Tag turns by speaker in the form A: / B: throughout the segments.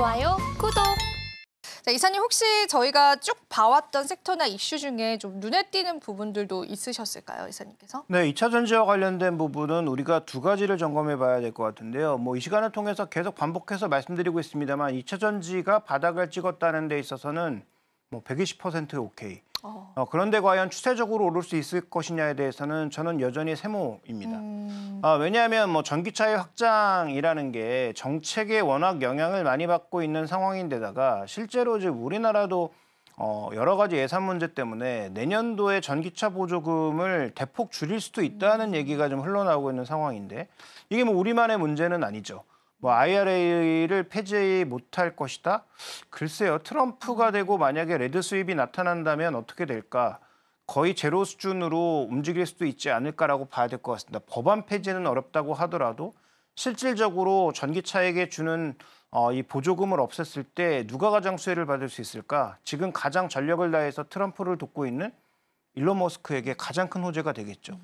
A: 좋아요, 구독! 자, 네, 이사님 혹시 저희가 쭉 봐왔던 섹터나 이슈 중에 좀 눈에 띄는 부분들도 있으셨을까요, 이사님께서?
B: 네, 이차 전지와 관련된 부분은 우리가 두 가지를 점검해 봐야 될 것 같은데요. 뭐 이 시간을 통해서 계속 반복해서 말씀드리고 있습니다만 이차 전지가 바닥을 찍었다는 데 있어서는 뭐 120% 오케이. 어. 어, 그런데 과연 추세적으로 오를 수 있을 것이냐에 대해서는 저는 여전히 세모입니다. 음... 어, 왜냐하면 뭐 전기차의 확장이라는 게 정책에 워낙 영향을 많이 받고 있는 상황인데다가 실제로 지금 우리나라도 어, 여러 가지 예산 문제 때문에 내년도에 전기차 보조금을 대폭 줄일 수도 있다는 음. 얘기가 좀 흘러나오고 있는 상황인데 이게 뭐 우리만의 문제는 아니죠. 뭐 IRA를 폐지 못할 것이다? 글쎄요. 트럼프가 되고 만약에 레드 수입이 나타난다면 어떻게 될까? 거의 제로 수준으로 움직일 수도 있지 않을까라고 봐야 될 것 같습니다. 법안 폐지는 어렵다고 하더라도 실질적으로 전기차에게 주는 어, 이 보조금을 없앴을 때 누가 가장 수혜를 받을 수 있을까? 지금 가장 전력을 다해서 트럼프를 돕고 있는 일론 머스크에게 가장 큰 호재가 되겠죠.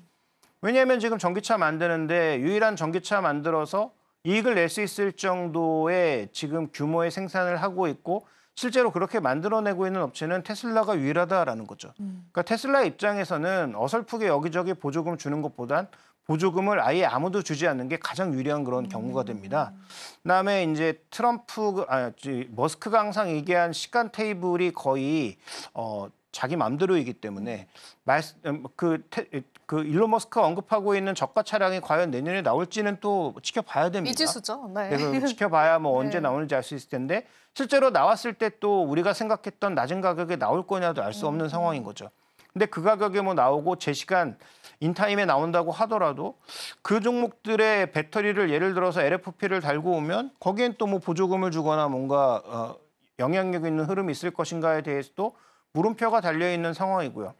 B: 왜냐하면 지금 전기차 만드는데 유일한 전기차 만들어서 이익을 낼 수 있을 정도의 지금 규모의 생산을 하고 있고 실제로 그렇게 만들어내고 있는 업체는 테슬라가 유일하다라는 거죠. 음. 그러니까 테슬라 입장에서는 어설프게 여기저기 보조금 주는 것보단 보조금을 아예 아무도 주지 않는 게 가장 유리한 그런 음. 경우가 됩니다. 그다음에 이제 트럼프 아 머스크가 항상 얘기한 시간 테이블이 거의 어 자기 마음대로이기 때문에 그그 음, 그 일론 머스크가 언급하고 있는 저가 차량이 과연 내년에 나올지는 또 지켜봐야 됩니다. 이지수죠. 네. 네 지켜봐야 뭐 네. 언제 네. 나오는지 알 수 있을 텐데 실제로 나왔을 때 또 우리가 생각했던 낮은 가격에 나올 거냐도 알 수 없는 음. 상황인 거죠. 근데 그 가격에 뭐 나오고 제 시간 인타임에 나온다고 하더라도 그 종목들의 배터리를 예를 들어서 LFP를 달고 오면 거기엔 또뭐 보조금을 주거나 뭔가 어, 영향력 있는 흐름이 있을 것인가에 대해서도 물음표가 달려 있는 상황이고요.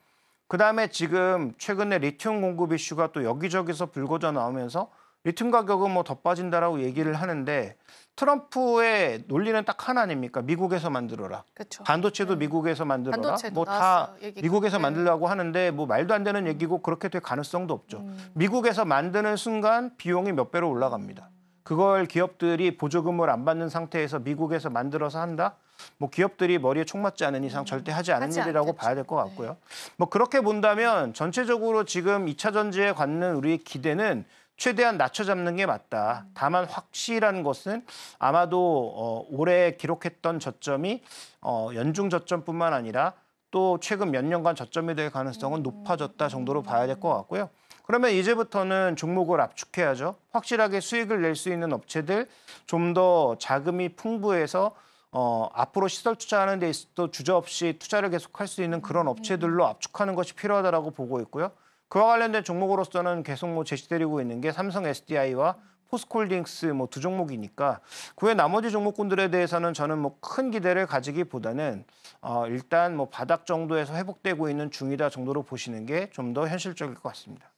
B: 그다음에 지금 최근에 리튬 공급 이슈가 또 여기저기서 불거져 나오면서 리튬 가격은 뭐 더 빠진다라고 얘기를 하는데 트럼프의 논리는 딱 하나 아닙니까? 미국에서 만들어라. 그쵸. 반도체도 네. 미국에서 만들어라. 뭐다 미국에서 네. 만들라고 하는데 뭐 말도 안 되는 얘기고 그렇게 될 가능성도 없죠. 음. 미국에서 만드는 순간 비용이 몇 배로 올라갑니다. 그걸 기업들이 보조금을 안 받는 상태에서 미국에서 만들어서 한다? 뭐 기업들이 머리에 총 맞지 않은 이상 음, 절대 하지 않은 하지 일이라고 않겠죠. 봐야 될 것 같고요. 네. 뭐 그렇게 본다면 전체적으로 지금 이차 전지에 갖는 우리 기대는 최대한 낮춰잡는 게 맞다. 음. 다만 확실한 것은 아마도 어, 올해 기록했던 저점이 어, 연중 저점뿐만 아니라 또 최근 몇 년간 저점이 될 가능성은 음. 높아졌다 정도로 봐야 될 것 같고요. 그러면 이제부터는 종목을 압축해야죠. 확실하게 수익을 낼 수 있는 업체들 좀 더 자금이 풍부해서 어, 앞으로 시설 투자하는 데 있어도 주저없이 투자를 계속할 수 있는 그런 음. 업체들로 압축하는 것이 필요하다고 보고 있고요. 그와 관련된 종목으로서는 계속 뭐 제시드리고 있는 게 삼성 SDI와 포스콜딩스 뭐 두 종목이니까 그 외 나머지 종목군들에 대해서는 저는 뭐 큰 기대를 가지기보다는 어, 일단 뭐 바닥 정도에서 회복되고 있는 중이다 정도로 보시는 게 좀 더 현실적일 것 같습니다.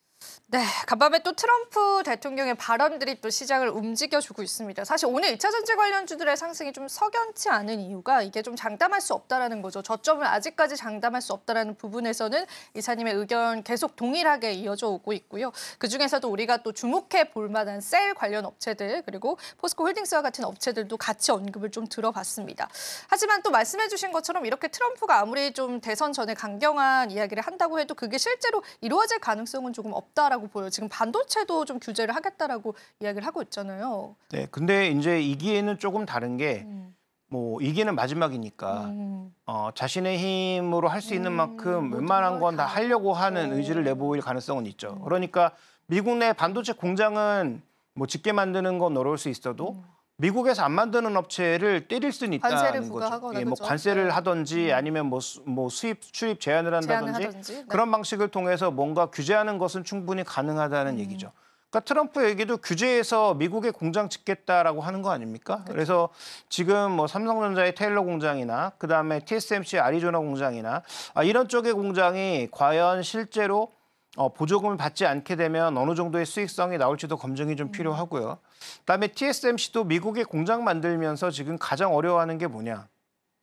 A: 네, 간밤에 또 트럼프 대통령의 발언들이 또 시장을 움직여주고 있습니다. 사실 오늘 2차 전지 관련주들의 상승이 좀 석연치 않은 이유가 이게 좀 장담할 수 없다라는 거죠. 저점을 아직까지 장담할 수 없다라는 부분에서는 이사님의 의견 계속 동일하게 이어져 오고 있고요. 그중에서도 우리가 또 주목해 볼 만한 셀 관련 업체들 그리고 포스코 홀딩스와 같은 업체들도 같이 언급을 좀 들어봤습니다. 하지만 또 말씀해 주신 것처럼 이렇게 트럼프가 아무리 좀 대선 전에 강경한 이야기를 한다고 해도 그게 실제로 이루어질 가능성은 조금 없다라고 있다고 보여요. 지금 반도체도 좀 규제를 하겠다라고 이야기를 하고 있잖아요.
B: 네, 근데 이제 이기에는 조금 다른 게. 음. 뭐 이기는 마지막이니까 음. 어, 자신의 힘으로 할 수 있는 만큼 음, 웬만한 건 다 하려고 하는 네. 의지를 내보일 가능성은 있죠. 음. 그러니까 미국 내 반도체 공장은 뭐 짓게 만드는 건 어려울 수 있어도 음. 미국에서 안 만드는 업체를 때릴 수는 있다는 관세를 거죠. 부과하거나 예, 뭐 그렇죠? 관세를 네. 하든지 음. 아니면 뭐, 수, 뭐 수입 수입 제한을 한다든지 네. 그런 방식을 통해서 뭔가 규제하는 것은 충분히 가능하다는 음. 얘기죠. 그러니까 트럼프 얘기도 규제해서 미국에 공장 짓겠다라고 하는 거 아닙니까? 그렇죠. 그래서 지금 뭐 삼성전자의 테일러 공장이나 그다음에 TSMC 아리조나 공장이나 아, 이런 쪽의 공장이 과연 실제로 어, 보조금을 받지 않게 되면 어느 정도의 수익성이 나올지도 검증이 좀 음. 필요하고요. 그다음에 TSMC도 미국에 공장 만들면서 지금 가장 어려워하는 게 뭐냐?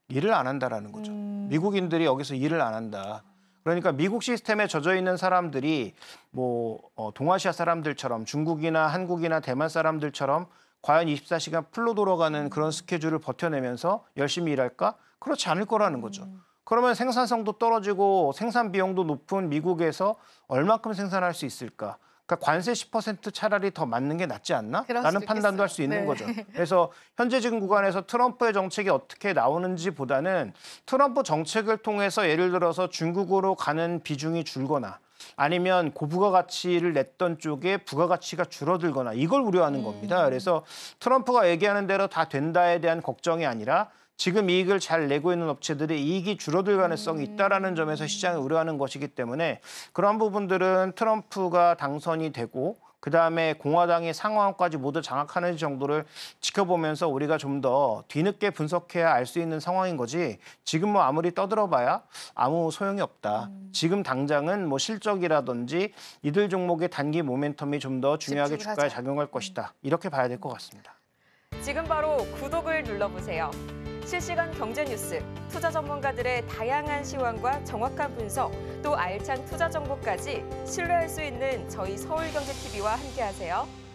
B: 일을 안 한다라는 거죠. 음. 미국인들이 여기서 일을 안 한다. 그러니까 미국 시스템에 젖어 있는 사람들이 뭐 어, 동아시아 사람들처럼 중국이나 한국이나 대만 사람들처럼 과연 24시간 풀로 돌아가는 그런 음. 스케줄을 버텨내면서 열심히 일할까? 그렇지 않을 거라는 거죠. 음. 그러면 생산성도 떨어지고 생산 비용도 높은 미국에서 얼만큼 생산할 수 있을까? 그러니까 관세 10% 차라리 더 맞는 게 낫지 않나? 라는 판단도 할 수 있는 네. 거죠. 그래서 현재 지금 구간에서 트럼프의 정책이 어떻게 나오는지 보다는 트럼프 정책을 통해서 예를 들어서 중국으로 가는 비중이 줄거나 아니면 고부가 가치를 냈던 쪽에 부가가치가 줄어들거나 이걸 우려하는 음. 겁니다. 그래서 트럼프가 얘기하는 대로 다 된다에 대한 걱정이 아니라 지금 이익을 잘 내고 있는 업체들이 이익이 줄어들 가능성이 있다라는 점에서 시장이 우려하는 것이기 때문에 그런 부분들은 트럼프가 당선이 되고 그 다음에 공화당의 상황까지 모두 장악하는 정도를 지켜보면서 우리가 좀 더 뒤늦게 분석해야 알 수 있는 상황인 거지 지금 뭐 아무리 떠들어봐야 아무 소용이 없다. 음. 지금 당장은 뭐 실적이라든지 이들 종목의 단기 모멘텀이 좀 더 중요하게 주가에 작용할 것이다. 이렇게 봐야 될 것 같습니다.
A: 지금 바로 구독을 눌러보세요. 실시간 경제 뉴스, 투자 전문가들의 다양한 시황과 정확한 분석, 또 알찬 투자 정보까지 신뢰할 수 있는 저희 서울경제TV와 함께하세요.